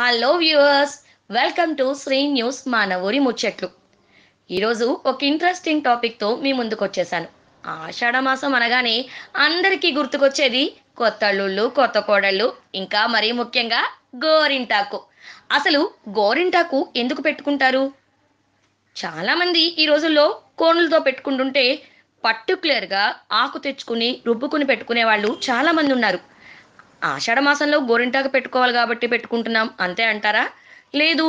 hello viewers welcome to Shri news Manavoori Muchatlu ఈరోజు ఒక interesting టాపిక్తో మీ ముందుకు వచ్చేసాను ఆషాఢ మాసం అనగానే అందరికీ గుర్తుకొచ్చేది కొత్త అల్లుళ్ళు కొత్త కోడళ్ళు ఇంకా మరీ ముఖ్యంగా గోరింటాకు అసలు గోరింటాకు ఎందుకు పెట్టుకుంటారు చాలామంది ఈ రోజుల్లో కోనులతో పెట్టుకుంటుంటే పర్టికులర్గా ఆకు తెచ్చుకుని రుబ్బుకుని పెట్టుకునే వాళ్ళు చాలామంది ఉన్నారు ఆషాఢ మాసంలో గోరింటాకు పెట్టుకోవాలి కాబట్టి పెట్టుకుంటున్నాం అంతే అంటారా లేదు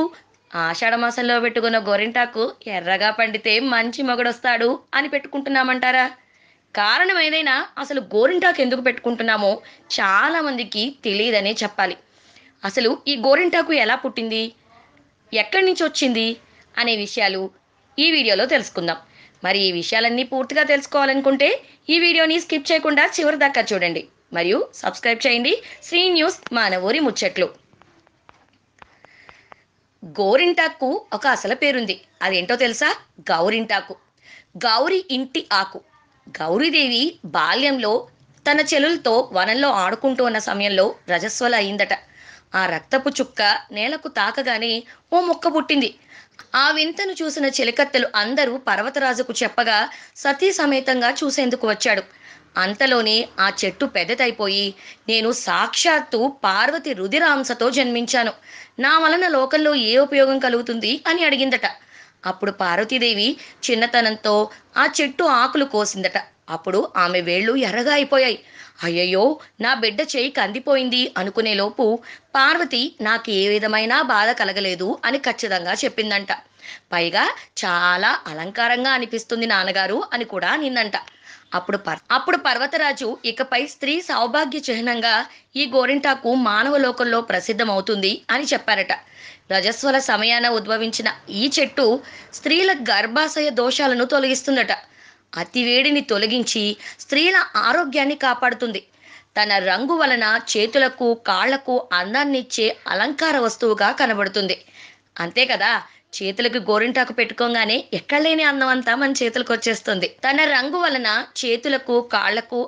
ఆషాఢ మాసంలో పెట్టుకున్న గోరింటాకు ఎర్రగా పండితే మంచి మొగడొస్తాడు అని పెట్టుకుంటున్నామంటారా కారణం ఏదైనా అసలు గోరింటాకు ఎందుకు పెట్టుకుంటున్నామో చాలామందికి తెలియదనే చెప్పాలి అసలు ఈ గోరింటాకు ఎలా పుట్టింది ఎక్కడి నుంచి వచ్చింది అనే విషయాలు ఈ వీడియోలో తెలుసుకుందాం మరి ఈ విషయాలన్నీ పూర్తిగా తెలుసుకోవాలనుకుంటే ఈ వీడియోని స్కిప్ చేయకుండా చివరి దాకా చూడండి మరియు సబ్స్క్రైబ్ చేయండి శ్రీ న్యూస్ మానవూరి ముచ్చట్లు గోరింటాకు ఒక అసలు పేరుంది అదేంటో తెలుసా గౌరింటాకు గౌరి ఇంటి ఆకు గౌరీదేవి బాల్యంలో తన చెలులతో వనంలో ఆడుకుంటూ ఉన్న సమయంలో రజస్వల అయిందట ఆ రక్తపు చుక్క నేలకు తాకగానే ఓ మొక్క పుట్టింది ఆ వింతను చూసిన చెలికత్తెలు అందరూ పర్వతరాజుకు చెప్పగా సతీ సమేతంగా చూసేందుకు వచ్చాడు అంతలోనే ఆ చెట్టు పెద్దదైపోయి నేను సాక్షాత్తు పార్వతి రుధిరాంసతో జన్మించాను నా వలన లోకంలో ఏ ఉపయోగం కలుగుతుంది అని అడిగిందట అప్పుడు పార్వతీదేవి చిన్నతనంతో ఆ చెట్టు ఆకులు కోసిందట అప్పుడు ఆమె వేళ్ళు ఎర్రగా అయిపోయాయి అయ్యయ్యో నా బిడ్డ చేయి కందిపోయింది అనుకునేలోపు పార్వతి నాకు ఏ విధమైన బాధ కలగలేదు అని ఖచ్చితంగా చెప్పిందంట పైగా చాలా అలంకారంగా అనిపిస్తుంది నాన్నగారు అని కూడా నిన్నంట అప్పుడు పర్ అప్పుడు పర్వతరాజు ఇకపై స్త్రీ సౌభాగ్య చిహ్నంగా ఈ గోరింటాకు మానవ లోకంలో ప్రసిద్ధమవుతుంది అని చెప్పారట రజస్వల సమయాన ఉద్భవించిన ఈ చెట్టు స్త్రీల గర్భాశయ దోషాలను తొలగిస్తుందట అతి వేడిని తొలగించి స్త్రీల ఆరోగ్యాన్ని కాపాడుతుంది తన రంగు వలన చేతులకు కాళ్లకు అందాన్నిచ్చే అలంకార వస్తువుగా కనబడుతుంది అంతే కదా చేతులకు గోరింటాకు పెట్టుకోగానే ఎక్కడ లేని అందం అంతా మన చేతులకు వచ్చేస్తుంది తన రంగు వలన చేతులకు కాళ్లకు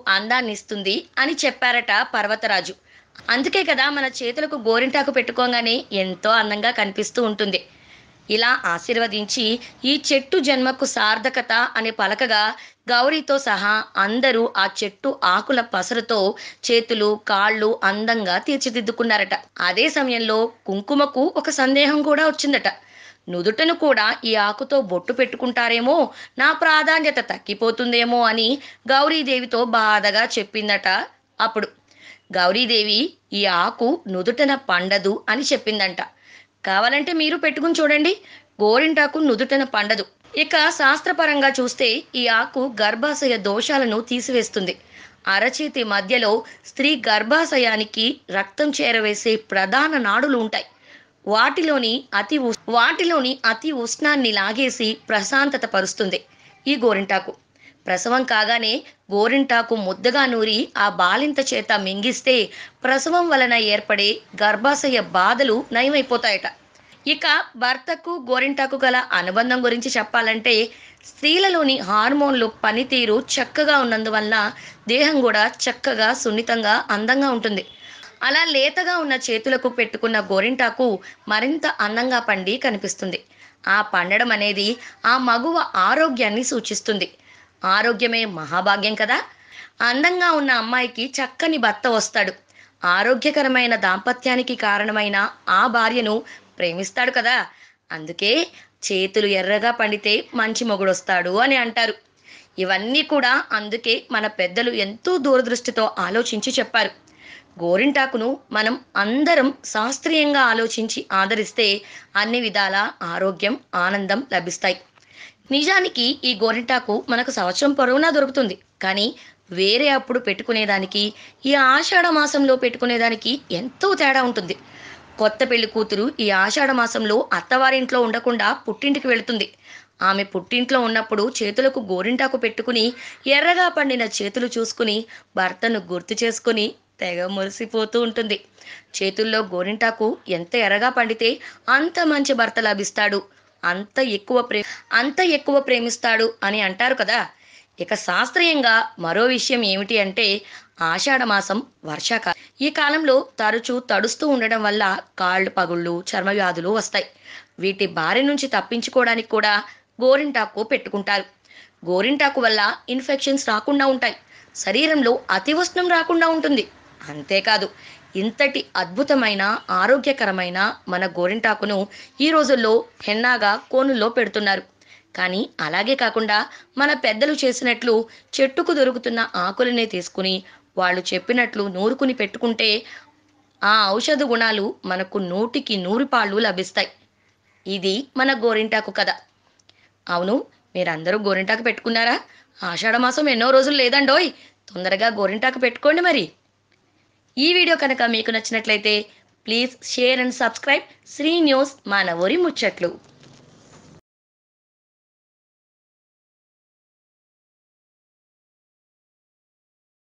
ఇస్తుంది అని చెప్పారట పర్వతరాజు అందుకే కదా మన చేతులకు గోరింటాకు పెట్టుకోగానే ఎంతో అందంగా కనిపిస్తూ ఉంటుంది ఇలా ఆశీర్వదించి ఈ చెట్టు జన్మకు సార్థకత అనే పలకగా గౌరీతో సహా అందరూ ఆ చెట్టు ఆకుల పసరుతో చేతులు కాళ్ళు అందంగా తీర్చిదిద్దుకున్నారట అదే సమయంలో కుంకుమకు ఒక సందేహం కూడా వచ్చిందట నుదుటను కూడా ఈ ఆకుతో బొట్టు పెట్టుకుంటారేమో నా ప్రాధాన్యత తగ్గిపోతుందేమో అని గౌరీదేవితో బాధగా చెప్పిందట అప్పుడు గౌరీదేవి ఈ ఆకు నుదుటన పండదు అని చెప్పిందంట కావాలంటే మీరు పెట్టుకుని చూడండి గోరింటాకు నుదుటన పండదు ఇక శాస్త్రపరంగా చూస్తే ఈ ఆకు గర్భాశయ దోషాలను తీసివేస్తుంది అరచేతి మధ్యలో స్త్రీ గర్భాశయానికి రక్తం చేరవేసే ప్రధాన నాడులు ఉంటాయి వాటిలోని అతి వాటిలోని అతి ఉష్ణాన్ని లాగేసి ప్రశాంతత పరుస్తుంది ఈ గోరింటాకు ప్రసవం కాగానే గోరింటాకు ముద్దగా నూరి ఆ బాలింత చేత మింగిస్తే ప్రసవం వలన ఏర్పడే గర్భాశయ బాధలు నయమైపోతాయట ఇక భర్తకు గోరింటాకు గల అనుబంధం గురించి చెప్పాలంటే స్త్రీలలోని హార్మోన్లు పనితీరు చక్కగా ఉన్నందువల్ల దేహం కూడా చక్కగా సున్నితంగా అందంగా ఉంటుంది అలా లేతగా ఉన్న చేతులకు పెట్టుకున్న గోరింటాకు మరింత అందంగా పండి కనిపిస్తుంది ఆ పండడం అనేది ఆ మగువ ఆరోగ్యాన్ని సూచిస్తుంది ఆరోగ్యమే మహాభాగ్యం కదా అందంగా ఉన్న అమ్మాయికి చక్కని భర్త వస్తాడు ఆరోగ్యకరమైన దాంపత్యానికి కారణమైన ఆ భార్యను ప్రేమిస్తాడు కదా అందుకే చేతులు ఎర్రగా పండితే మంచి మొగుడొస్తాడు అని అంటారు ఇవన్నీ కూడా అందుకే మన పెద్దలు ఎంతో దూరదృష్టితో ఆలోచించి చెప్పారు గోరింటాకును మనం అందరం శాస్త్రీయంగా ఆలోచించి ఆదరిస్తే అన్ని విధాల ఆరోగ్యం ఆనందం లభిస్తాయి నిజానికి ఈ గోరింటాకు మనకు సంవత్సరం పొరవునా దొరుకుతుంది కానీ వేరే అప్పుడు పెట్టుకునేదానికి ఈ ఆషాఢ మాసంలో పెట్టుకునేదానికి ఎంతో తేడా ఉంటుంది కొత్త పెళ్లి కూతురు ఈ ఆషాఢ మాసంలో అత్తవారింట్లో ఉండకుండా పుట్టింటికి వెళుతుంది ఆమె పుట్టింట్లో ఉన్నప్పుడు చేతులకు గోరింటాకు పెట్టుకుని ఎర్రగా పండిన చేతులు చూసుకుని భర్తను గుర్తు చేసుకుని తెగ మురిసిపోతూ ఉంటుంది చేతుల్లో గోరింటాకు ఎంత ఎర్రగా పండితే అంత మంచి భర్త లభిస్తాడు అంత ఎక్కువ ప్రే అంత ఎక్కువ ప్రేమిస్తాడు అని అంటారు కదా ఇక శాస్త్రీయంగా మరో విషయం ఏమిటి అంటే ఆషాఢమాసం వర్షాకాలం ఈ కాలంలో తరచూ తడుస్తూ ఉండడం వల్ల కాళ్ళు పగుళ్ళు చర్మవ్యాధులు వస్తాయి వీటి బారి నుంచి తప్పించుకోవడానికి కూడా గోరింటాకు పెట్టుకుంటారు గోరింటాకు వల్ల ఇన్ఫెక్షన్స్ రాకుండా ఉంటాయి శరీరంలో ఉష్ణం రాకుండా ఉంటుంది అంతేకాదు ఇంతటి అద్భుతమైన ఆరోగ్యకరమైన మన గోరింటాకును ఈ రోజుల్లో హెన్నాగా కోనుల్లో పెడుతున్నారు కానీ అలాగే కాకుండా మన పెద్దలు చేసినట్లు చెట్టుకు దొరుకుతున్న ఆకులనే తీసుకుని వాళ్ళు చెప్పినట్లు నూరుకుని పెట్టుకుంటే ఆ ఔషధ గుణాలు మనకు నూటికి నూరు పాళ్ళు లభిస్తాయి ఇది మన గోరింటాకు కథ అవును మీరందరూ గోరింటాకు పెట్టుకున్నారా ఆషాఢమాసం ఎన్నో రోజులు లేదండోయ్ తొందరగా గోరింటాకు పెట్టుకోండి మరి ఈ వీడియో కనుక మీకు నచ్చినట్లయితే please share and subscribe Shri news Manavoori ముచ్చట్లు